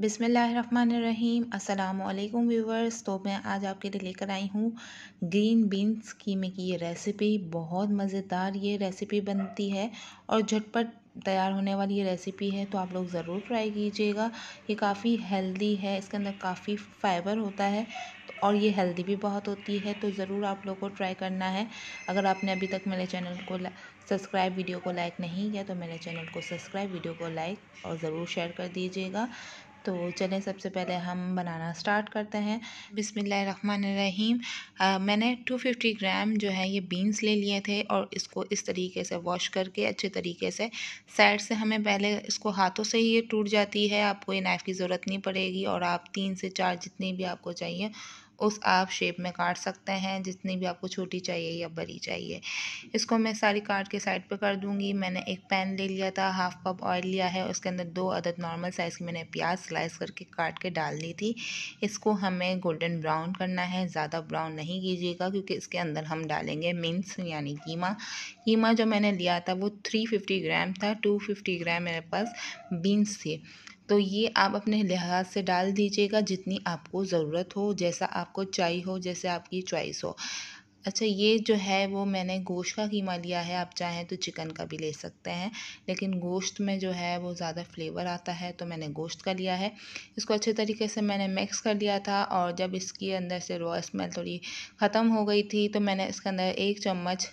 बिसमीम अल्लाम व्यूवर्स तो मैं आज आपके लिए लेकर आई हूँ ग्रीन बीन्स की में की ये रेसिपी बहुत मज़ेदार ये रेसिपी बनती है और झटपट तैयार होने वाली ये रेसिपी है तो आप लोग ज़रूर ट्राई कीजिएगा ये काफ़ी हेल्दी है इसके अंदर काफ़ी फाइबर होता है और ये हेल्दी भी बहुत होती है तो ज़रूर आप लोग को ट्राई करना है अगर आपने अभी तक मेरे चैनल को सब्सक्राइब वीडियो को लाइक नहीं किया तो मेरे चैनल को सब्सक्राइब वीडियो को लाइक और ज़रूर शेयर कर दीजिएगा तो चलें सबसे पहले हम बनाना स्टार्ट करते हैं बिसमीम मैंने 250 ग्राम जो है ये बीन्स ले लिए थे और इसको इस तरीके से वॉश करके अच्छे तरीके से साइड से हमें पहले इसको हाथों से ही ये टूट जाती है आपको ये नाइफ़ की ज़रूरत नहीं पड़ेगी और आप तीन से चार जितनी भी आपको चाहिए उस आप शेप में काट सकते हैं जितनी भी आपको छोटी चाहिए या बड़ी चाहिए इसको मैं सारी काट के साइड पे कर दूंगी मैंने एक पैन ले लिया था हाफ़ कप ऑयल लिया है उसके अंदर दो अदद नॉर्मल साइज़ की मैंने प्याज स्लाइस करके काट के डाल दी थी इसको हमें गोल्डन ब्राउन करना है ज़्यादा ब्राउन नहीं कीजिएगा क्योंकि इसके अंदर हम डालेंगे मिन्स यानी कीमा कीमा जो मैंने लिया था वो थ्री फिफ्टी ग्राम था टू फिफ्टी ग्राम मेरे पास बीन्स थी तो ये आप अपने लिहाज से डाल दीजिएगा जितनी आपको ज़रूरत हो जैसा आपको चाहिए हो जैसे आपकी चॉइस हो अच्छा ये जो है वो मैंने गोश्त का कीमा लिया है आप चाहें तो चिकन का भी ले सकते हैं लेकिन गोश्त में जो है वो ज़्यादा फ्लेवर आता है तो मैंने गोश्त का लिया है इसको अच्छे तरीके से मैंने मिक्स कर लिया था और जब इसके अंदर से रॉ स्मेल थोड़ी ख़त्म हो गई थी तो मैंने इसके अंदर एक चम्मच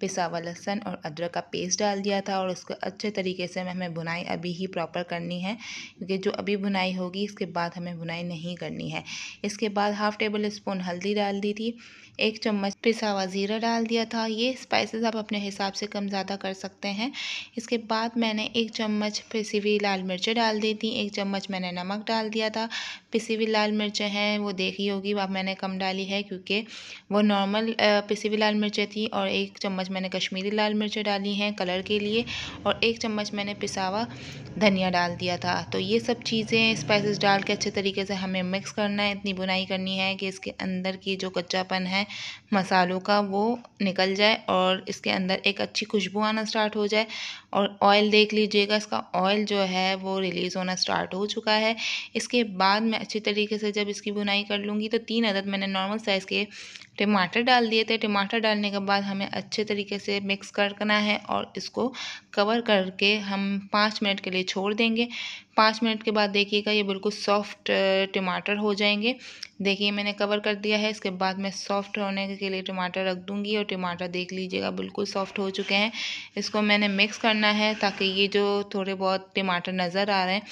पिसा हुआ लहसन और अदरक का पेस्ट डाल दिया था और उसको अच्छे तरीके से हमें बुनाई अभी ही प्रॉपर करनी है क्योंकि जो अभी बुनाई होगी इसके बाद हमें बुनाई नहीं करनी है इसके बाद हाफ़ टेबल स्पून हल्दी डाल दी थी एक चम्मच पिसा हुआ ज़ीरा डाल दिया था ये स्पाइसेस आप अपने हिसाब से कम ज़्यादा कर सकते हैं इसके बाद मैंने एक चम्मच पिसी हुई लाल मिर्चें डाल दी थी एक चम्मच मैंने नमक डाल दिया था पिसी हुई लाल मिर्चें हैं वो देखी होगी वह मैंने कम डाली है क्योंकि वो नॉर्मल पिसी हुई लाल मिर्चें थी और एक चम्मच चम्मच मैंने कश्मीरी लाल मिर्चें डाली हैं कलर के लिए और एक चम्मच मैंने पिसा हुआ धनिया डाल दिया था तो ये सब चीज़ें स्पाइसेस डाल के अच्छे तरीके से हमें मिक्स करना है इतनी बुनाई करनी है कि इसके अंदर की जो कच्चापन है मसालों का वो निकल जाए और इसके अंदर एक अच्छी खुशबू आना स्टार्ट हो जाए और ऑयल देख लीजिएगा इसका ऑयल जो है वो रिलीज़ होना स्टार्ट हो चुका है इसके बाद मैं अच्छी तरीके से जब इसकी बुनाई कर लूँगी तो तीन अदद मैंने नॉर्मल साइज़ के टमाटर डाल दिए थे टमाटर डालने के बाद हमें अच्छे तरीके से मिक्स करना है और इसको कवर करके हम पाँच मिनट के लिए छोड़ देंगे पाँच मिनट के बाद देखिएगा ये बिल्कुल सॉफ्ट टमाटर हो जाएंगे देखिए मैंने कवर कर दिया है इसके बाद मैं सॉफ्ट होने के लिए टमाटर रख दूँगी और टमाटर देख लीजिएगा बिल्कुल सॉफ्ट हो चुके हैं इसको मैंने मिक्स करना है ताकि ये जो थोड़े बहुत टमाटर नज़र आ रहे हैं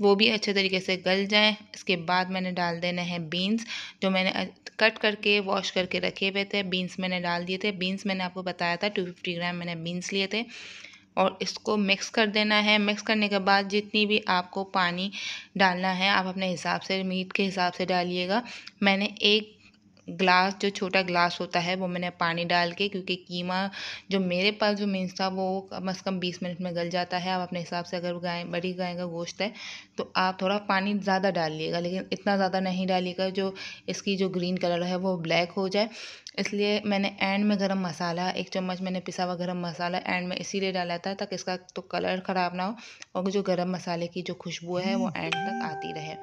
वो भी अच्छे तरीके से गल जाएँ इसके बाद मैंने डाल देना है बीन्स जो मैंने कट करके वॉश करके रखे हुए थे बीन्स मैंने डाल दिए थे बीन्स मैंने आपको बताया था टू फिफ्टी ग्राम मैंने बीन्स लिए थे और इसको मिक्स कर देना है मिक्स करने के बाद जितनी भी आपको पानी डालना है आप अपने हिसाब से मीट के हिसाब से डालिएगा मैंने एक ग्लास जो छोटा ग्लास होता है वो मैंने पानी डाल के क्योंकि कीमा जो मेरे पास जो मीन्स था वो कम से कम बीस मिनट में गल जाता है आप अपने हिसाब से अगर गाय बड़ी गाय का गोश्त है तो आप थोड़ा पानी ज़्यादा डालिएगा लेकिन इतना ज़्यादा नहीं डालिएगा जो इसकी जो ग्रीन कलर है वो ब्लैक हो जाए इसलिए मैंने एंड में गरम मसाला एक चम्मच मैंने पिसा हुआ गरम मसाला एंड में इसीलिए डाला था ताकि इसका तो कलर ख़राब ना हो और जो गरम मसाले की जो खुशबू है वो एंड तक आती रहे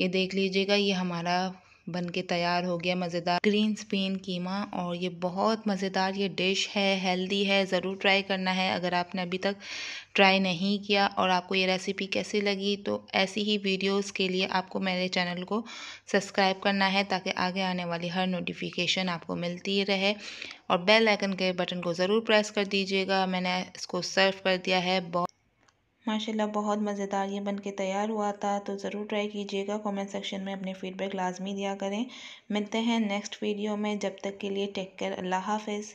ये देख लीजिएगा ये हमारा बन के तैयार हो गया मज़ेदार ग्रीन स्पिन कीमा और ये बहुत मज़ेदार ये डिश है हेल्दी है ज़रूर ट्राई करना है अगर आपने अभी तक ट्राई नहीं किया और आपको ये रेसिपी कैसी लगी तो ऐसी ही वीडियोस के लिए आपको मेरे चैनल को सब्सक्राइब करना है ताकि आगे आने वाली हर नोटिफिकेशन आपको मिलती रहे और बेल आइकन के बटन को ज़रूर प्रेस कर दीजिएगा मैंने इसको सर्व कर दिया है बहुत माशाल्लाह बहुत मज़ेदार ये बन के तैयार हुआ था तो ज़रूर ट्राई कीजिएगा कमेंट सेक्शन में अपने फीडबैक लाजमी दिया करें मिलते हैं नेक्स्ट वीडियो में जब तक के लिए टेक केयर अल्लाह हाफिज़